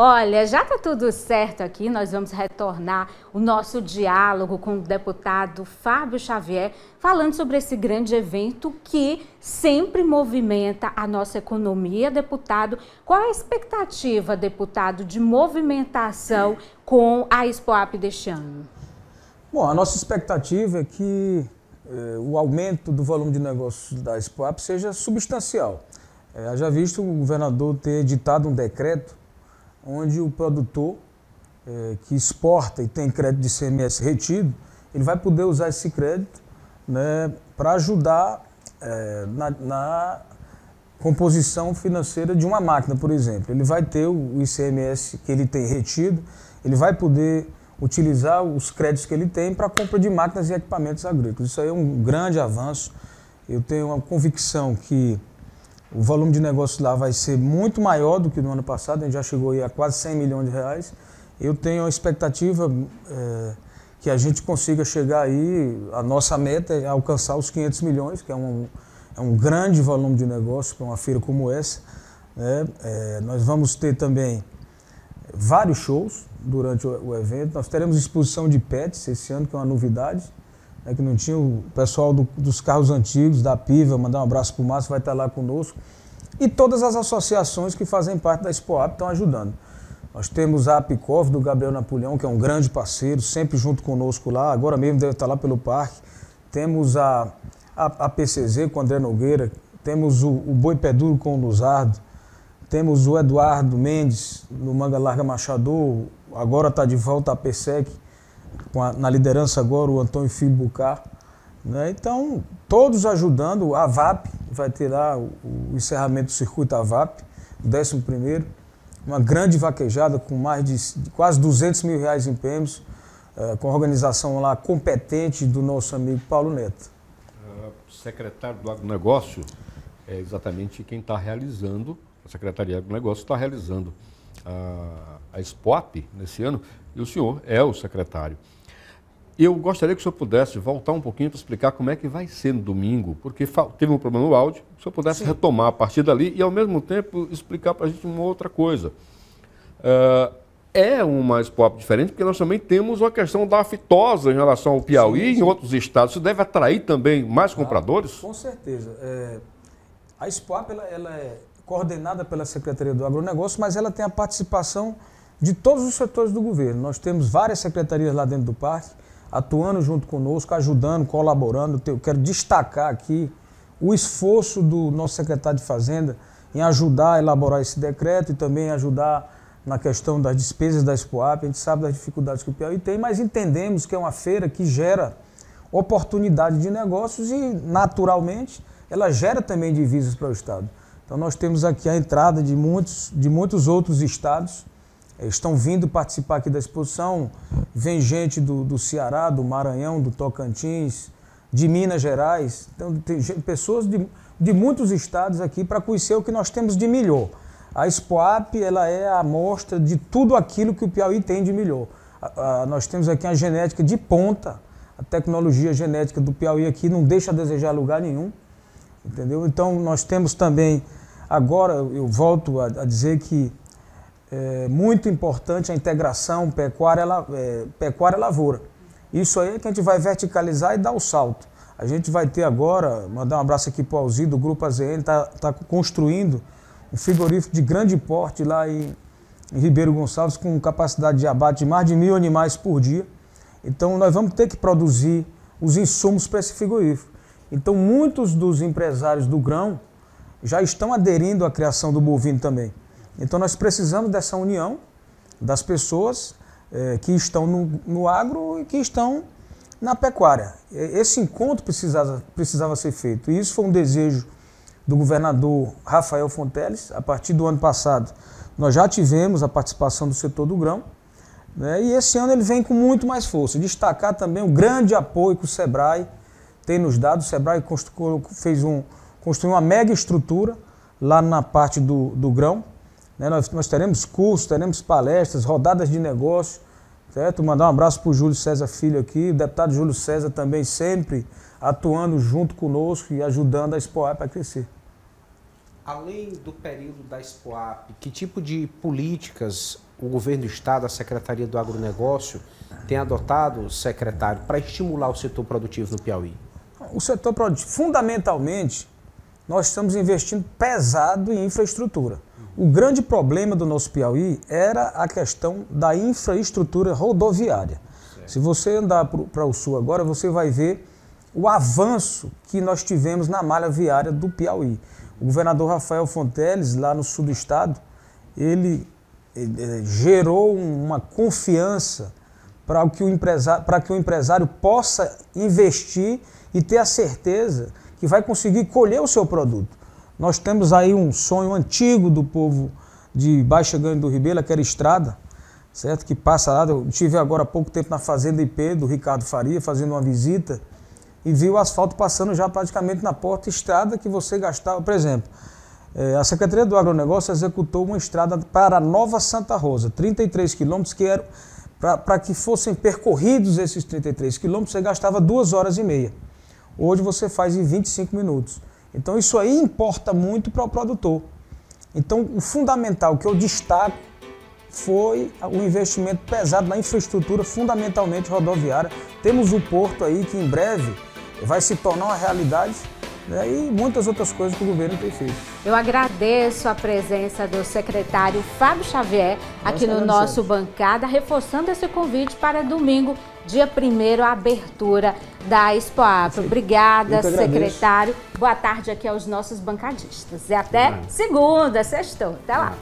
Olha, já está tudo certo aqui, nós vamos retornar o nosso diálogo com o deputado Fábio Xavier, falando sobre esse grande evento que sempre movimenta a nossa economia, deputado. Qual a expectativa, deputado, de movimentação com a Expoap deste ano? Bom, a nossa expectativa é que eh, o aumento do volume de negócios da Expoap seja substancial. Eh, já visto o governador ter editado um decreto onde o produtor é, que exporta e tem crédito de ICMS retido, ele vai poder usar esse crédito né, para ajudar é, na, na, composição financeira de uma máquina, por exemplo. Ele vai ter o ICMS que ele tem retido, ele vai poder utilizar os créditos que ele tem para compra de máquinas e equipamentos agrícolas. Isso aí é um grande avanço. Eu tenho uma convicção que o volume de negócio lá vai ser muito maior do que no ano passado, a gente já chegou a quase 100 milhões de reais. Eu tenho a expectativa é, que a gente consiga chegar aí, a nossa meta é alcançar os 500 milhões, que é um, é um grande volume de negócio para uma feira como essa. Né? É, nós vamos ter também vários shows durante o, o evento, nós teremos exposição de pets esse ano, que é uma novidade né, que não tinha o pessoal do, dos carros antigos, da Piva, mandar um abraço para o Márcio, vai estar lá conosco. E todas as associações que fazem parte da Expoap estão ajudando. Nós temos a Apicov do Gabriel Napoleão, que é um grande parceiro, sempre junto conosco lá, agora mesmo deve estar lá pelo parque. Temos a, a, a PCZ com o André Nogueira, temos o, o Boi Peduro com o Luzardo, temos o Eduardo Mendes no Manga Larga Machador, agora está de volta a PSEC a, na liderança agora o Antônio Filho Bucar. Né? Então, todos ajudando, a VAP vai tirar o, o encerramento do circuito AVAP, o 11 uma grande vaquejada com mais de, de quase 200 mil reais em prêmios, uh, com a organização lá competente do nosso amigo Paulo Neto. Uh, secretário do agronegócio é exatamente quem está realizando, a Secretaria do Agronegócio está realizando a, a SPOP nesse ano e o senhor é o secretário. Eu gostaria que o senhor pudesse voltar um pouquinho para explicar como é que vai ser no domingo, porque teve um problema no áudio, se o senhor pudesse Sim. retomar a partir dali e, ao mesmo tempo, explicar para a gente uma outra coisa. Uh, é uma SPOP diferente, porque nós também temos uma questão da aftosa em relação ao Piauí sim. e em outros estados. Isso deve atrair também mais ah, compradores? Ah, com certeza. É, a SPOP ela, ela, é, coordenada pela Secretaria do Agronegócio, mas ela tem a participação de todos os setores do governo. Nós temos várias secretarias lá dentro do parque, atuando junto conosco, ajudando, colaborando. Eu quero destacar aqui o esforço do nosso secretário de Fazenda em ajudar a elaborar esse decreto e também ajudar na questão das despesas da Expoap. A gente sabe das dificuldades que o Piauí tem, mas entendemos que é uma feira que gera oportunidade de negócios e, naturalmente, ela gera também divisas para o Estado. Então nós temos aqui a entrada de muitos, de muitos outros estados, estão vindo participar aqui da exposição, vem gente do, do Ceará, do Maranhão, do Tocantins, de Minas Gerais, então tem pessoas de, de muitos estados aqui para conhecer o que nós temos de melhor. A SPOAP ela é a amostra de tudo aquilo que o Piauí tem de melhor. A, a, nós temos aqui a genética de ponta, a tecnologia genética do Piauí aqui não deixa a desejar lugar nenhum, entendeu? Então nós temos também Agora, eu volto a, a dizer que é muito importante a integração pecuária, é, pecuária lavoura. Isso aí é que a gente vai verticalizar e dar o salto. A gente vai ter agora, mandar um abraço aqui para o Alzi, do Grupo AZN, está tá construindo um frigorífico de grande porte lá em, em Ribeiro Gonçalves, com capacidade de abate de mais de mil animais por dia. Então, nós vamos ter que produzir os insumos para esse frigorífico. Então, muitos dos empresários do grão já estão aderindo à criação do bovino também. Então nós precisamos dessa união das pessoas eh, que estão no, no, agro e que estão na pecuária. Esse encontro precisava, precisava ser feito. E isso foi um desejo do governador Rafael Fonteles. A partir do ano passado, nós já tivemos a participação do setor do grão. Né? E esse ano ele vem com muito mais força. Destacar também o grande apoio que o SEBRAE tem nos dado. O SEBRAE fez um, construir uma mega estrutura lá na parte do, do grão. Né? Nós, nós teremos cursos, teremos palestras, rodadas de negócio, certo? Mandar um abraço para o Júlio César Filho aqui, o deputado Júlio César também sempre atuando junto conosco e ajudando a Expoap a crescer. Além do período da Expoap, que tipo de políticas o governo do estado, a Secretaria do Agronegócio, tem adotado, secretário, para estimular o setor produtivo no Piauí? O setor produtivo, fundamentalmente, nós estamos investindo pesado em infraestrutura. O grande problema do nosso Piauí era a questão da infraestrutura rodoviária. Certo. Se você andar para o sul agora, você vai ver o avanço que nós tivemos na malha viária do Piauí. O governador Rafael Fonteles, lá no sul do estado, ele, ele eh, gerou uma confiança para que, que o empresário possa investir e ter a certeza que vai conseguir colher o seu produto. Nós temos aí um sonho antigo do povo de Baixa Grande do Ribeira, que era estrada, certo? Que passa lá. Eu estive agora há pouco tempo na Fazenda IP do Ricardo Faria, fazendo uma visita, e vi o asfalto passando já praticamente na porta estrada que você gastava. Por exemplo, eh, a Secretaria do Agronegócio executou uma estrada para Nova Santa Rosa, 33 quilômetros, que era para que fossem percorridos esses 33 quilômetros, você gastava duas horas e meia. Hoje você faz em 25 minutos. Então isso aí importa muito para o produtor. Então o fundamental que eu destaco foi o investimento pesado na infraestrutura, fundamentalmente rodoviária. Temos o porto aí que em breve vai se tornar uma realidade né, e muitas outras coisas que o governo tem feito. Eu agradeço a presença do secretário Fábio Xavier aqui no nosso bancada, reforçando esse convite para domingo, dia 1 a abertura da Expo Afro. Obrigada, secretário. Boa tarde aqui aos nossos bancadistas. E até segunda, sexta, Até lá.